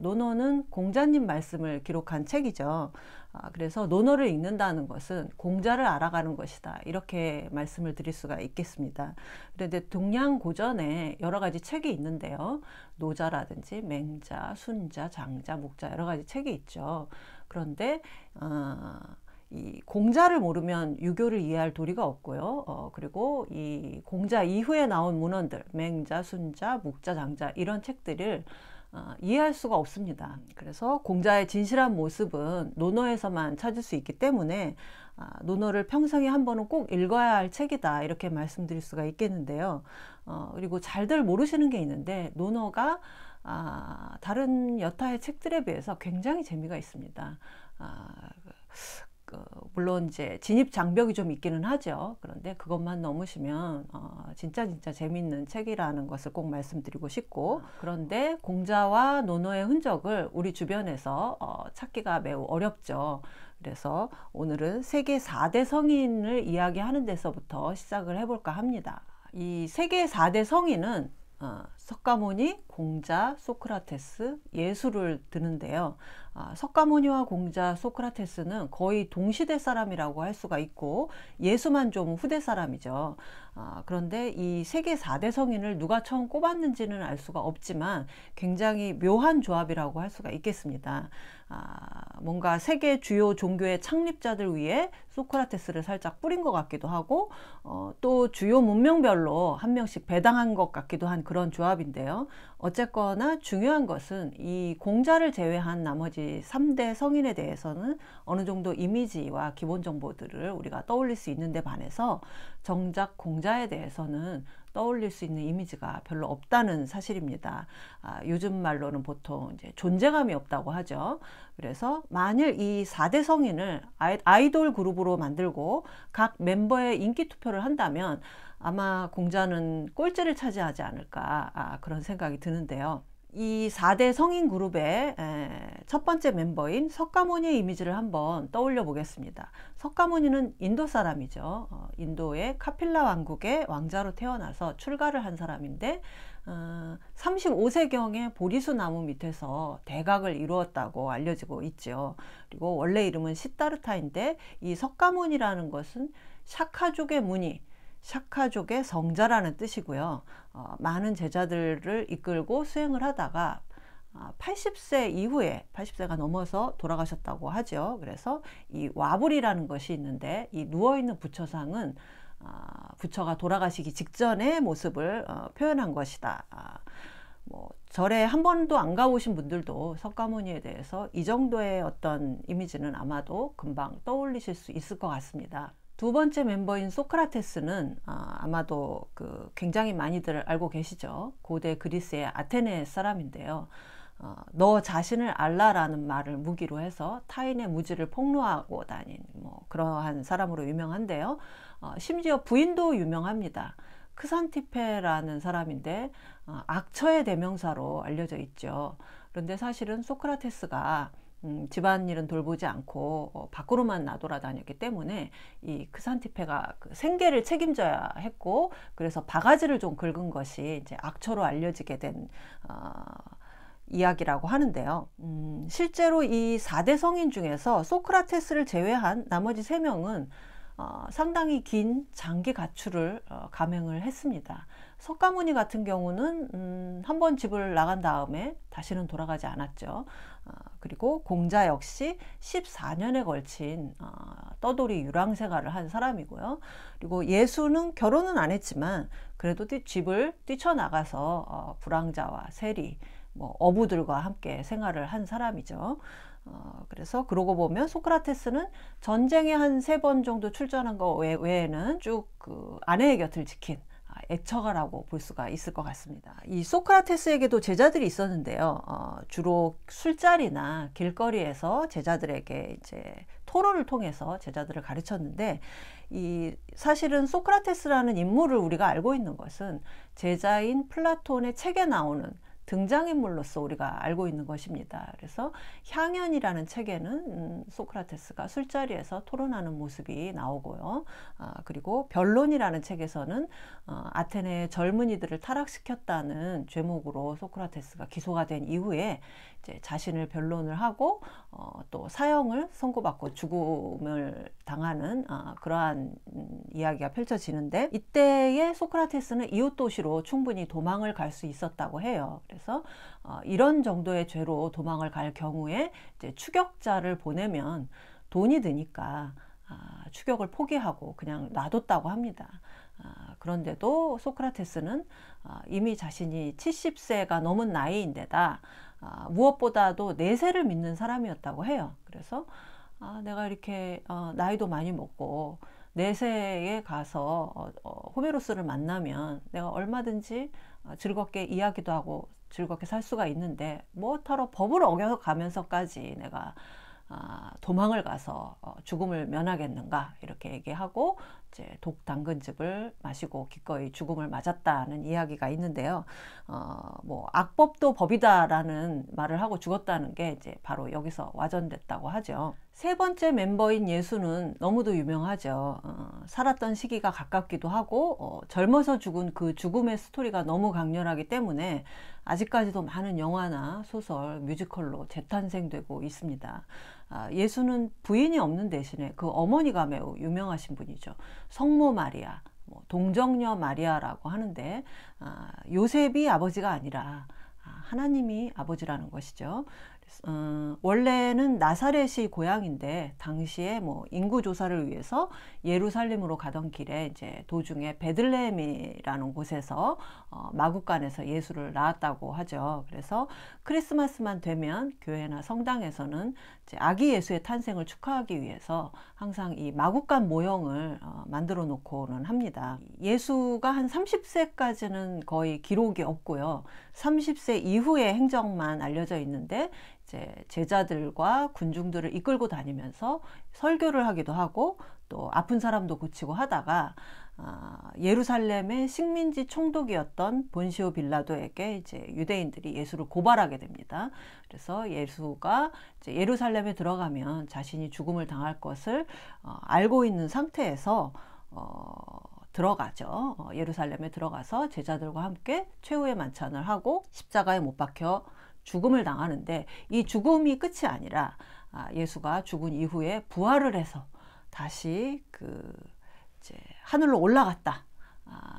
논어는 공자님 말씀을 기록한 책이죠. 아, 그래서 논어를 읽는다는 것은 공자를 알아가는 것이다. 이렇게 말씀을 드릴 수가 있겠습니다. 그런데 동양 고전에 여러 가지 책이 있는데요. 노자라든지 맹자, 순자, 장자, 목자 여러 가지 책이 있죠. 그런데 어, 이 공자를 모르면 유교를 이해할 도리가 없고요. 어, 그리고 이 공자 이후에 나온 문헌들, 맹자, 순자, 목자, 장자 이런 책들을 어, 이해할 수가 없습니다. 그래서 공자의 진실한 모습은 논어에서만 찾을 수 있기 때문에 아, 논어를 평생에 한 번은 꼭 읽어야 할 책이다 이렇게 말씀드릴 수가 있겠는데요. 어, 그리고 잘들 모르시는 게 있는데 논어가 아, 다른 여타의 책들에 비해서 굉장히 재미가 있습니다. 아, 그 물론 이제 진입 장벽이 좀 있기는 하죠. 그런데 그것만 넘으시면 어, 진짜 진짜 재밌는 책이라는 것을 꼭 말씀드리고 싶고 아. 그런데 공자와 노노의 흔적을 우리 주변에서 어, 찾기가 매우 어렵죠. 그래서 오늘은 세계 4대 성인을 이야기하는 데서부터 시작을 해볼까 합니다. 이 세계 4대 성인은 어, 석가모니, 공자, 소크라테스, 예수를 드는데요. 아, 석가모니와 공자 소크라테스는 거의 동시대 사람이라고 할 수가 있고 예수만 좀 후대 사람이죠. 아, 그런데 이 세계 4대 성인을 누가 처음 꼽았는지는 알 수가 없지만 굉장히 묘한 조합이라고 할 수가 있겠습니다. 아, 뭔가 세계 주요 종교의 창립자들 위해 소크라테스를 살짝 뿌린 것 같기도 하고 어, 또 주요 문명별로 한 명씩 배당한 것 같기도 한 그런 조합인데요. 어쨌거나 중요한 것은 이 공자를 제외한 나머지 같이 삼대 성인에 대해서는 어느 정도 이미지와 기본 정보들을 우리가 떠올릴 수 있는데 반해서 정작 공자에 대해서는 떠올릴 수 있는 이미지가 별로 없다는 사실입니다. 아, 요즘 말로는 보통 이제 존재감이 없다고 하죠. 그래서 만일 이 4대 성인을 아이, 아이돌 그룹으로 만들고 각 멤버의 인기 투표를 한다면 아마 공자는 꼴찌를 차지하지 않을까 아, 그런 생각이 드는데요. 이 4대 성인 그룹의 첫 번째 멤버인 석가모니의 이미지를 한번 떠올려 보겠습니다. 석가모니는 인도 사람이죠. 어, 인도의 카필라 왕국의 왕자로 태어나서 출가를 한 사람인데 35세경에 어, 보리수 나무 밑에서 대각을 이루었다고 알려지고 있죠. 그리고 원래 이름은 시타르타인데 이 석가모니라는 것은 샤카족의 무늬, 샤카족의 성자라는 뜻이고요. 어, 많은 제자들을 이끌고 수행을 하다가 80세 아, 이후에 80세가 넘어서 돌아가셨다고 하죠. 그래서 이 와불이라는 것이 있는데 이 누워 있는 부처상은 아, 부처가 돌아가시기 직전의 모습을 어, 표현한 것이다. 아, 뭐 절에 한 번도 안 가보신 분들도 석가모니에 대해서 이 정도의 어떤 이미지는 아마도 금방 떠올리실 수 있을 것 같습니다. 두 번째 멤버인 소크라테스는 아마도 그 굉장히 많이들 알고 계시죠. 고대 그리스의 아테네 사람인데요. 어, 너 자신을 알라라는 말을 무기로 해서 타인의 무지를 폭로하고 다닌 뭐 그러한 사람으로 유명한데요. 어, 심지어 부인도 유명합니다. 크산티페라는 사람인데 어, 악처의 대명사로 알려져 있죠. 그런데 사실은 소크라테스가 음, 집안일은 돌보지 않고 어, 밖으로만 나돌아다녔기 때문에 이 크산티페가 그 생계를 책임져야 했고 그래서 바가지를 좀 긁은 것이 이제 악처로 알려지게 된 어, 이야기라고 하는데요. 음, 실제로 이 4대 성인 중에서 소크라테스를 제외한 나머지 3명은 어, 상당히 긴 장기 가출을 어, 감행을 했습니다. 석가모니 같은 경우는 음, 한 번 집을 나간 다음에 다시는 돌아가지 않았죠. 어, 그리고 공자 역시 14년에 걸친 어, 떠돌이 유랑 생활을 한 사람이고요. 그리고 예수는 결혼은 안 했지만 그래도 뛰, 집을 뛰쳐나가서 어, 불황자와 세리 뭐 어부들과 함께 생활을 한 사람이죠. 어, 그래서 그러고 보면 소크라테스는 전쟁에 한 세 번 정도 출전한 거 외, 에는 쭉 그 아내의 곁을 지킨 아, 애처가라고 볼 수가 있을 것 같습니다. 이 소크라테스에게도 제자들이 있었는데요. 어, 주로 술자리나 길거리에서 제자들에게 이제 토론을 통해서 제자들을 가르쳤는데 이 사실은 소크라테스라는 인물을 우리가 알고 있는 것은 제자인 플라톤의 책에 나오는 등장인물로서 우리가 알고 있는 것입니다. 그래서 향연이라는 책에는 음, 소크라테스가 술자리에서 토론하는 모습이 나오고요. 아, 그리고 변론이라는 책에서는 어, 아테네의 젊은이들을 타락시켰다는 죄목으로 소크라테스가 기소가 된 이후에 이제 자신을 변론을 하고 어, 또 사형을 선고받고 죽음을 당하는 어, 그러한 이야기가 펼쳐지는데 이때에 소크라테스는 이웃 도시로 충분히 도망을 갈 수 있었다고 해요. 그래서 어, 이런 정도의 죄로 도망을 갈 경우에 이제 추격자를 보내면 돈이 드니까 아, 추격을 포기하고 그냥 놔뒀다고 합니다. 아, 그런데도 소크라테스는 아, 이미 자신이 70세가 넘은 나이인데다 아, 무엇보다도 내세를 믿는 사람이었다고 해요. 그래서 내가 이렇게 어, 나이도 많이 먹고 내세에 가서 어, 어, 호메로스를 만나면 내가 얼마든지 즐겁게 이야기도 하고 즐겁게 살 수가 있는데 무엇러 뭐 법을 어겨서 가면서까지 내가 아, 도망을 가서 어, 죽음을 면하겠는가 이렇게 얘기하고 이제 독 당근즙을 마시고 기꺼이 죽음을 맞았다는 이야기가 있는데요. 어, 뭐 악법도 법이다라는 말을 하고 죽었다는 게 이제 바로 여기서 와전됐다고 하죠. 세 번째 멤버인 예수는 너무도 유명하죠. 어, 살았던 시기가 가깝기도 하고 어, 젊어서 죽은 그 죽음의 스토리가 너무 강렬하기 때문에 아직까지도 많은 영화나 소설, 뮤지컬로 재탄생되고 있습니다. 아, 예수는 부인이 없는 대신에 그 어머니가 매우 유명하신 분이죠. 성모 마리아, 뭐 동정녀 마리아라고 하는데 아, 요셉이 아버지가 아니라 아, 하나님이 아버지라는 것이죠. 어, 원래는 나사렛이 고향인데 당시에 뭐 인구 조사를 위해서 예루살렘으로 가던 길에 이제 도중에 베들레헴이라는 곳에서 어, 마구간에서 예수를 낳았다고 하죠. 그래서 크리스마스만 되면 교회나 성당에서는 아기 예수의 탄생을 축하하기 위해서 항상 이 마국간 모형을 어, 만들어 놓고는 합니다. 예수가 한 30세까지는 거의 기록이 없고요. 30세 이후의 행적만 알려져 있는데 이제 제자들과 군중들을 이끌고 다니면서 설교를 하기도 하고 또 아픈 사람도 고치고 하다가 아, 예루살렘의 식민지 총독이었던 본시오 빌라도에게 이제 유대인들이 예수를 고발하게 됩니다. 그래서 예수가 예루살렘에 들어가면 자신이 죽음을 당할 것을 어, 알고 있는 상태에서 어, 들어가죠. 어, 예루살렘에 들어가서 제자들과 함께 최후의 만찬을 하고 십자가에 못 박혀 죽음을 당하는데 이 죽음이 끝이 아니라 아, 예수가 죽은 이후에 부활을 해서 다시 그 이제 하늘로 올라갔다.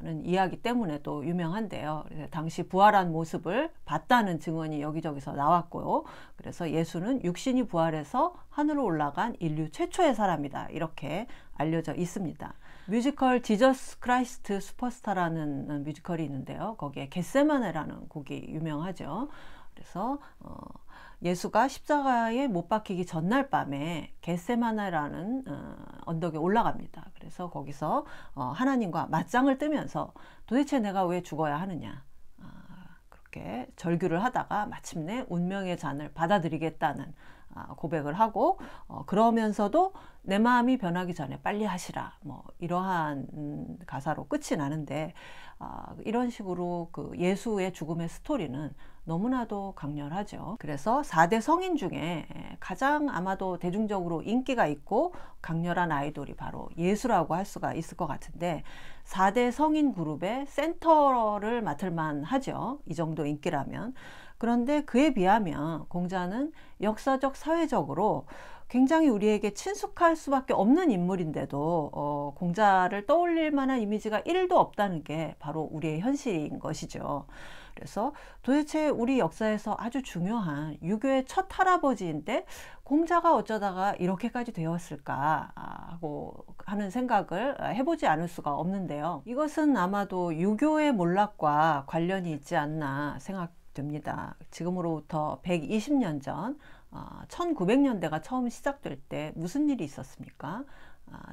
는 이야기 때문에 또 유명한데요. 당시 부활한 모습을 봤다는 증언이 여기저기서 나왔고요. 그래서 예수는 육신이 부활해서 하늘로 올라간 인류 최초의 사람이다. 이렇게 알려져 있습니다. 뮤지컬 지저스 크라이스트 슈퍼스타라는 뮤지컬이 있는데요. 거기에 겟세마네라는 곡이 유명하죠. 그래서 어, 예수가 십자가에 못 박히기 전날 밤에 겟세마나라는 어, 언덕에 올라갑니다. 그래서 거기서 어, 하나님과 맞짱을 뜨면서 도대체 내가 왜 죽어야 하느냐 아, 그렇게 절규를 하다가 마침내 운명의 잔을 받아들이겠다는 아, 고백을 하고 어, 그러면서도 내 마음이 변하기 전에 빨리 하시라 뭐 이러한 가사로 끝이 나는데 아, 이런 식으로 그 예수의 죽음의 스토리는 너무나도 강렬하죠. 그래서 4대 성인 중에 가장 아마도 대중적으로 인기가 있고 강렬한 아이돌이 바로 예수라고 할 수가 있을 것 같은데 4대 성인 그룹의 센터를 맡을 만 하죠. 이 정도 인기라면. 그런데 그에 비하면 공자는 역사적 사회적으로 굉장히 우리에게 친숙할 수밖에 없는 인물인데도 어, 공자를 떠올릴 만한 이미지가 1도 없다는 게 바로 우리의 현실인 것이죠. 그래서 도대체 우리 역사에서 아주 중요한 유교의 첫 할아버지인데 공자가 어쩌다가 이렇게까지 되었을까 아, 하고 하는 생각을 해보지 않을 수가 없는데요. 이것은 아마도 유교의 몰락과 관련이 있지 않나 생각됩니다. 지금으로부터 120년 전 1900년대가 어, 처음 시작될 때 무슨 일이 있었습니까?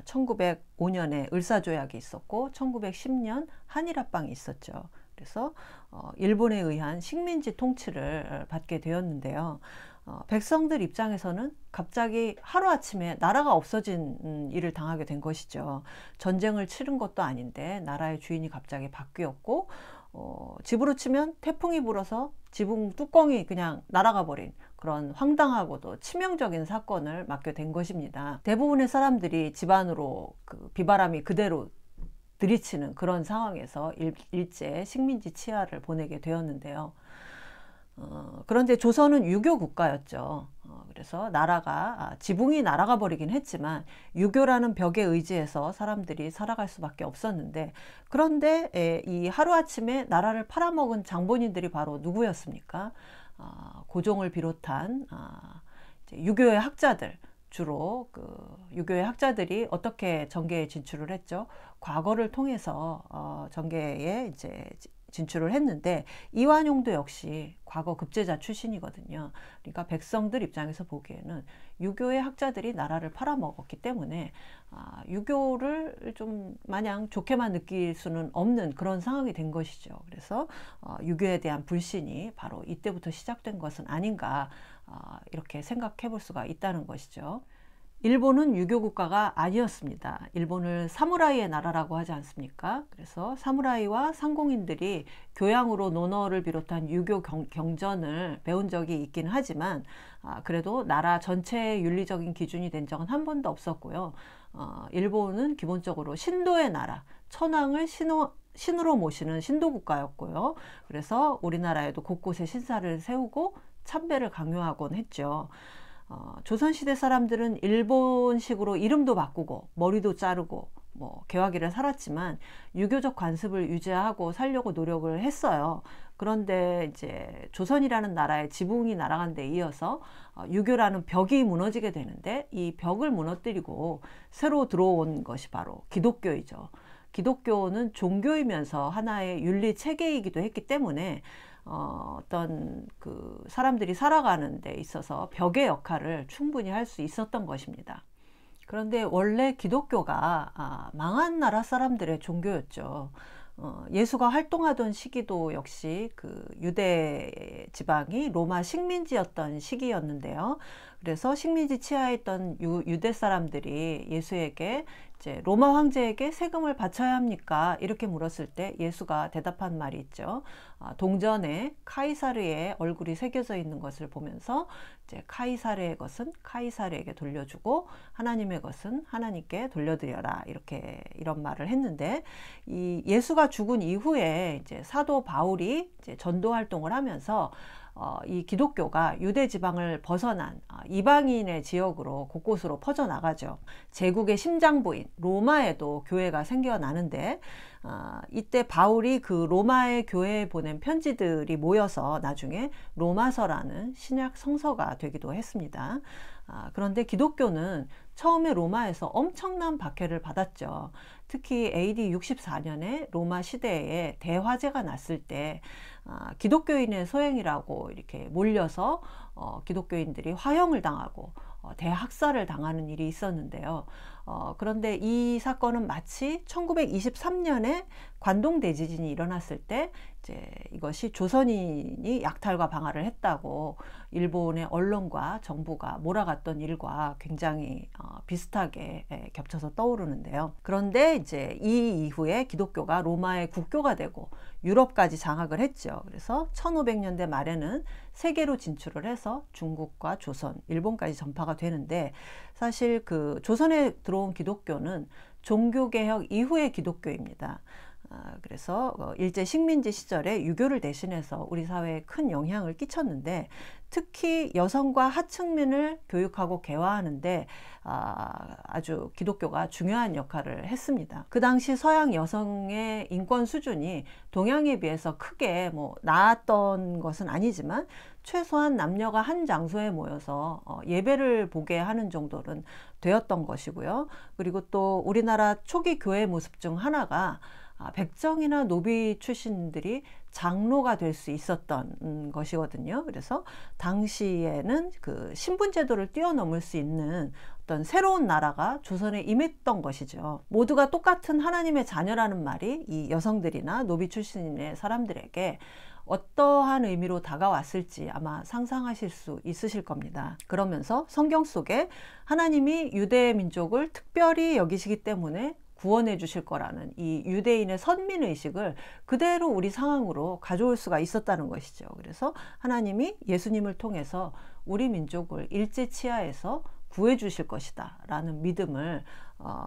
1905년에 아, 을사조약이 있었고 1910년 한일합방이 있었죠. 그래서 어, 일본에 의한 식민지 통치를 어, 받게 되었는데요. 어, 백성들 입장에서는 갑자기 하루아침에 나라가 없어진 음, 일을 당하게 된 것이죠. 전쟁을 치른 것도 아닌데 나라의 주인이 갑자기 바뀌었고 어, 집으로 치면 태풍이 불어서 지붕 뚜껑이 그냥 날아가 버린 그런 황당하고도 치명적인 사건을 맡게 된 것입니다. 대부분의 사람들이 집안으로 그 비바람이 그대로 들이치는 그런 상황에서 일, 제 식민지 치하를 보내게 되었는데요. 어, 그런데 조선은 유교 국가였죠. 어, 그래서 나라가 아, 지붕이 날아가 버리긴 했지만 유교라는 벽에 의지해서 사람들이 살아갈 수밖에 없었는데 그런데 에, 이 하루아침에 나라를 팔아먹은 장본인들이 바로 누구였습니까? 아, 고종을 비롯한 아, 유교의 학자들 주로 그 유교의 학자들이 어떻게 전계에 진출을 했죠? 과거를 통해서 어, 전계에 이제 진출을 했는데 이완용도 역시 과거 급제자 출신이거든요. 그러니까 백성들 입장에서 보기에는 유교의 학자들이 나라를 팔아먹었기 때문에 아, 유교를 좀 마냥 좋게만 느낄 수는 없는 그런 상황이 된 것이죠. 그래서 어, 유교에 대한 불신이 바로 이때부터 시작된 것은 아닌가 아, 이렇게 생각해 볼 수가 있다는 것이죠. 일본은 유교 국가가 아니었습니다. 일본을 사무라이의 나라라고 하지 않습니까? 그래서 사무라이와 상공인들이 교양으로 논어를 비롯한 유교 경, 전을 배운 적이 있긴 하지만 아, 그래도 나라 전체의 윤리적인 기준이 된 적은 한 번도 없었고요. 어, 일본은 기본적으로 신도의 나라, 천황을 신호, 신으로 모시는 신도 국가였고요. 그래서 우리나라에도 곳곳에 신사를 세우고 참배를 강요하곤 했죠. 어, 조선시대 사람들은 일본식으로 이름도 바꾸고 머리도 자르고 뭐 개화기를 살았지만 유교적 관습을 유지하고 살려고 노력을 했어요. 그런데 이제 조선이라는 나라의 지붕이 날아간 데 이어서 어, 유교라는 벽이 무너지게 되는데 이 벽을 무너뜨리고 새로 들어온 것이 바로 기독교이죠. 기독교는 종교이면서 하나의 윤리 체계이기도 했기 때문에 어, 어떤 그 사람들이 살아가는 데 있어서 벽의 역할을 충분히 할 수 있었던 것입니다. 그런데 원래 기독교가 아, 망한 나라 사람들의 종교였죠. 어, 예수가 활동하던 시기도 역시 그 유대 지방이 로마 식민지였던 시기였는데요. 그래서 식민지 치하했던 유, 대 사람들이 예수에게 이제 로마 황제에게 세금을 바쳐야 합니까? 이렇게 물었을 때 예수가 대답한 말이 있죠. 아, 동전에 카이사르의 얼굴이 새겨져 있는 것을 보면서 이제 카이사르의 것은 카이사르에게 돌려주고 하나님의 것은 하나님께 돌려드려라 이렇게 이런 말을 했는데 이 예수가 죽은 이후에 이제 사도 바울이 이제 전도 활동을 하면서 어, 이 기독교가 유대 지방을 벗어난 어, 이방인의 지역으로 곳곳으로 퍼져나가죠. 제국의 심장부인 로마에도 교회가 생겨나는데 아, 이때 바울이 그 로마의 교회에 보낸 편지들이 모여서 나중에 로마서라는 신약 성서가 되기도 했습니다. 아, 그런데 기독교는 처음에 로마에서 엄청난 박해를 받았죠. 특히 AD 64년에 로마 시대에 대화제가 났을 때 아, 기독교인의 소행이라고 이렇게 몰려서 어, 기독교인들이 화형을 당하고 어, 대학살을 당하는 일이 있었는데요. 어, 그런데 이 사건은 마치 1923년에 관동 대지진이 일어났을 때 이제 이것이 조선인이 약탈과 방화를 했다고 일본의 언론과 정부가 몰아갔던 일과 굉장히 어, 비슷하게 예, 겹쳐서 떠오르는데요. 그런데 이제 이 이후에 기독교가 로마의 국교가 되고 유럽까지 장악을 했죠. 그래서 1500년대 말에는 세계로 진출을 해서 중국과 조선, 일본까지 전파가 되는데 사실 그 조선에 들어온 기독교는 종교개혁 이후의 기독교입니다. 아, 그래서 어, 일제 식민지 시절에 유교를 대신해서 우리 사회에 큰 영향을 끼쳤는데 특히 여성과 하층민을 교육하고 개화하는데 아, 아주 기독교가 중요한 역할을 했습니다. 그 당시 서양 여성의 인권 수준이 동양에 비해서 크게 뭐 나았던 것은 아니지만 최소한 남녀가 한 장소에 모여서 어, 예배를 보게 하는 정도는 되었던 것이고요. 그리고 또 우리나라 초기 교회 모습 중 하나가 아, 백정이나 노비 출신들이 장로가 될 수 있었던 음, 것이거든요. 그래서 당시에는 그 신분제도를 뛰어넘을 수 있는 어떤 새로운 나라가 조선에 임했던 것이죠. 모두가 똑같은 하나님의 자녀라는 말이 이 여성들이나 노비 출신의 사람들에게 어떠한 의미로 다가왔을지 아마 상상하실 수 있으실 겁니다. 그러면서 성경 속에 하나님이 유대 민족을 특별히 여기시기 때문에 구원해 주실 거라는 이 유대인의 선민 의식을 그대로 우리 상황으로 가져올 수가 있었다는 것이죠. 그래서 하나님이 예수님을 통해서 우리 민족을 일제 치하에서 구해 주실 것이다라는 믿음을 어,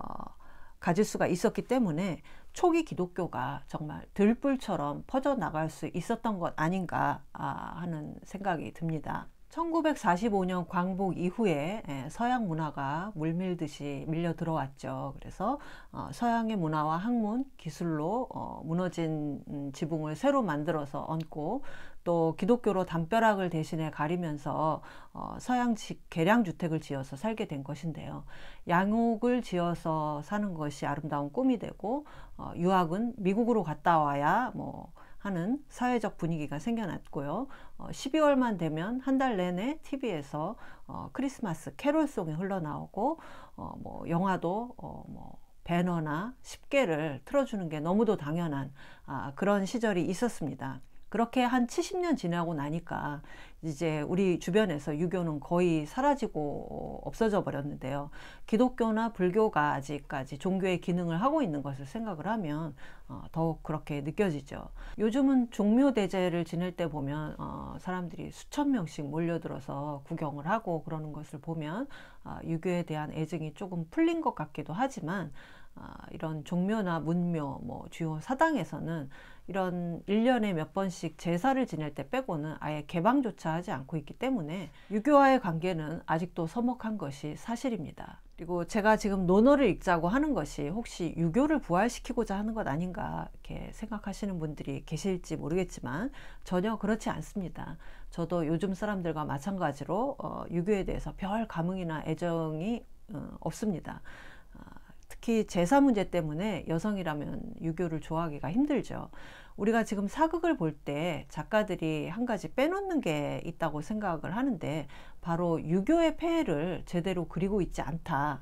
가질 수가 있었기 때문에 초기 기독교가 정말 들불처럼 퍼져 나갈 수 있었던 것 아닌가 아, 하는 생각이 듭니다. 1945년 광복 이후에 예, 서양 문화가 물밀듯이 밀려 들어왔죠. 그래서 어, 서양의 문화와 학문, 기술로 어, 무너진 음, 지붕을 새로 만들어서 얹고 또 기독교로 담벼락을 대신에 가리면서 어, 서양식 계량주택을 지어서 살게 된 것인데요. 양옥을 지어서 사는 것이 아름다운 꿈이 되고 유학은 미국으로 갔다 와야 뭐 하는 사회적 분위기가 생겨났고요. 12월만 어, 되면 한 달 내내 TV에서 어, 크리스마스 캐롤송이 흘러나오고 어, 뭐 영화도 뭐 배너나 1 0를 틀어주는 게 너무도 당연한 아, 그런 시절이 있었습니다. 그렇게 한 70년 지나고 나니까 이제 우리 주변에서 유교는 거의 사라지고 없어져 버렸는데요. 기독교나 불교가 아직까지 종교의 기능을 하고 있는 것을 생각을 하면 어, 더욱 그렇게 느껴지죠. 요즘은 종묘 대제를 지낼 때 보면 어, 사람들이 수천 명씩 몰려들어서 구경을 하고 그러는 것을 보면 어, 유교에 대한 애증이 조금 풀린 것 같기도 하지만 어, 이런 종묘나 문묘, 뭐 주요 사당에서는 이런 일년에몇 번씩 제사를 지낼 때 빼고는 아예 개방조차 하지 않고 있기 때문에 유교와의 관계는 아직도 서먹한 것이 사실입니다. 그리고 제가 지금 논어를 읽자고 하는 것이 혹시 유교를 부활시키고자 하는 것 아닌가 이렇게 생각하시는 분들이 계실지 모르겠지만 전혀 그렇지 않습니다. 저도 요즘 사람들과 마찬가지로 어, 유교에 대해서 별 감흥이나 애정이 어, 없습니다. 특히 제사 문제 때문에 여성이라면 유교를 좋아하기가 힘들죠. 우리가 지금 사극을 볼 때 작가들이 한 가지 빼놓는 게 있다고 생각을 하는데 바로 유교의 폐해를 제대로 그리고 있지 않다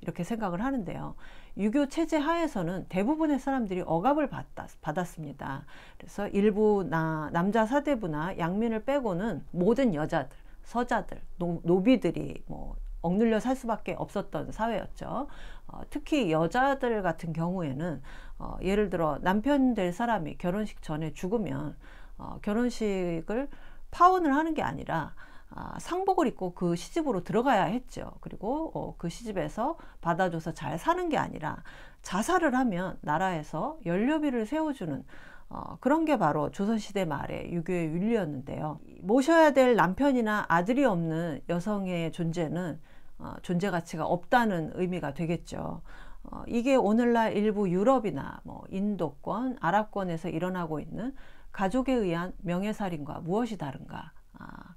이렇게 생각을 하는데요. 유교 체제 하에서는 대부분의 사람들이 억압을 받았, 습니다 그래서 일부 나, 남자 사대부나 양민을 빼고는 모든 여자들, 서자들, 노, 노비들이 뭐 억눌려 살 수밖에 없었던 사회였죠. 어, 특히 여자들 같은 경우에는 어, 예를 들어 남편 될 사람이 결혼식 전에 죽으면 어, 결혼식을 파혼을 하는 게 아니라 아, 상복을 입고 그 시집으로 들어가야 했죠. 그리고 어, 그 시집에서 받아줘서 잘 사는 게 아니라 자살을 하면 나라에서 연료비를 세워주는 어, 그런 게 바로 조선시대 말의 유교의 윤리였는데요. 모셔야 될 남편이나 아들이 없는 여성의 존재는 어, 존재 가치가 없다는 의미가 되겠죠. 어, 이게 오늘날 일부 유럽이나 뭐 인도권, 아랍권에서 일어나고 있는 가족에 의한 명예살인과 무엇이 다른가 아,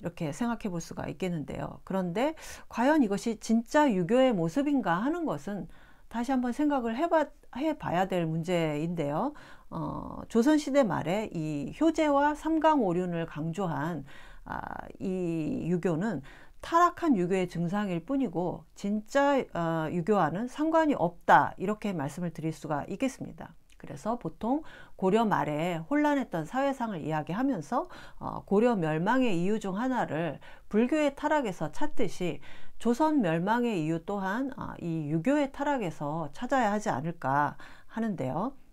이렇게 생각해 볼 수가 있겠는데요. 그런데 과연 이것이 진짜 유교의 모습인가 하는 것은 다시 한번 생각을 해봐, 해봐야 될 문제인데요. 어, 조선시대 말에 이 효제와 삼강오륜을 강조한 아, 이 유교는 타락한 유교의 증상일 뿐이고 진짜 어, 유교와는 상관이 없다 이렇게 말씀을 드릴 수가 있겠습니다. 그래서 보통 고려 말에 혼란했던 사회상을 이야기하면서 어, 고려 멸망의 이유 중 하나를 불교의 타락에서 찾듯이 조선 멸망의 이유 또한 어, 이 유교의 타락에서 찾아야 하지 않을까 하는데요.